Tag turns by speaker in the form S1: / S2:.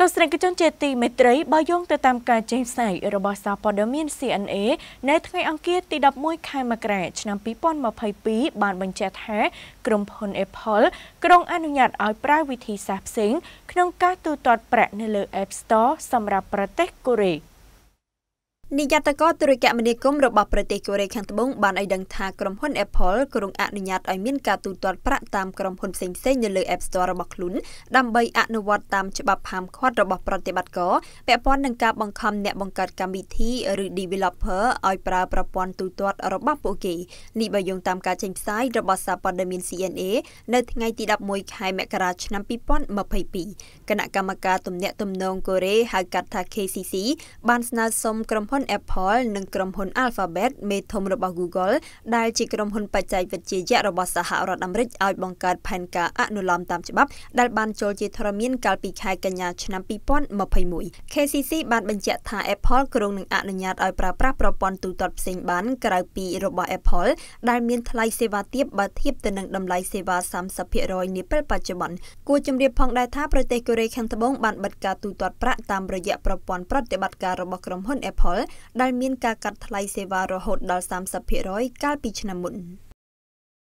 S1: ទស្សនិកជនជាទីមេត្រីបើយោងទៅតាមការចេញផ្សាយរបស់សារព័ត៌មាន CNA នៅថ្ងៃអង្គារទី11ខែមករាឆ្នាំ2022បានបញ្ជាក់ថាក្រុមហ៊ុន Apple ក្រុងអនុញ្ញាតឲ្យប្រើវិធីសាស្ត្រផ្សេងក្នុងការទូទាត់ប្រាក់នៅលើ App Store សម្រាប់ប្រទេសកូរ៉េ។នាយកតកទ
S2: ូរគមនាគមន៍របស់ប្រទេសកូរ៉េខាងត្បូងបានឲ្យដឹងថាក្រុមហ៊ុន Apple ក្រុងអនុញ្ញាតឲ្យមានការទូទាត់ប្រាក់តាមក្រុមហ៊ុនផ្សេងៗនៅលើ App Store របស់ខ្លួនដើម្បីអនុវត្តតាមច្បាប់ផាមឃាត់របស់ប្រតិបត្តិករពាក់ព័ន្ធនឹងការបង្ខំអ្នកបង្កើតកម្មវិធីឬ developer ឲ្យប្រើប្រព័ន្ធទូទាត់របស់ពួកគេនេះបើយោងតាមការចេញផ្សាយរបស់សារព័ត៌មាន CNA នៅថ្ងៃទី11ខែមករាឆ្នាំ2022គណៈកម្មការទំនាក់ទំនងកូរ៉េហៅកាត់ថា KCC បានស្នើសុំក្រុមហ៊ុនហ៊ុន Apple និងក្រុមហ៊ុន Alphabet មេធំរបស់ Google ដែលជាក្រុមហ៊ុនបច្ចេកវិទ្យាយៈរបស់សហរដ្ឋអាមេរិកឲ្យបង្កើតផែនការអនុលោមតាមច្បាប់ ដែលបានចូលជាធរមានកាលពីខែកញ្ញាឆ្នាំ2021 KCC បានបញ្ជាក់ថា Apple ក្រុងនឹងអនុញ្ញាតឲ្យប្រើប្រាស់ប្រព័ន្ធទូទាត់ផ្សេងបានក្រៅពីរបស់ Apple ដែលមានថ្លៃសេវាទាបបើធៀបទៅនឹងតម្លៃសេវា30%នាពេលបច្ចុប្បន្នគួរជំរាបផងដែរថាប្រទេសកូរ៉េខាងត្បូងបានបិទការទូទាត់ប្រាក់តាមរយៈប្រព័ន្ធប្រតិបត្តិការរបស់ក្រុមហ៊ុន Apple ដែលមានការកាត់ថ្លៃសេវារហូតដល់30%កាលពីឆ្នាំមុន។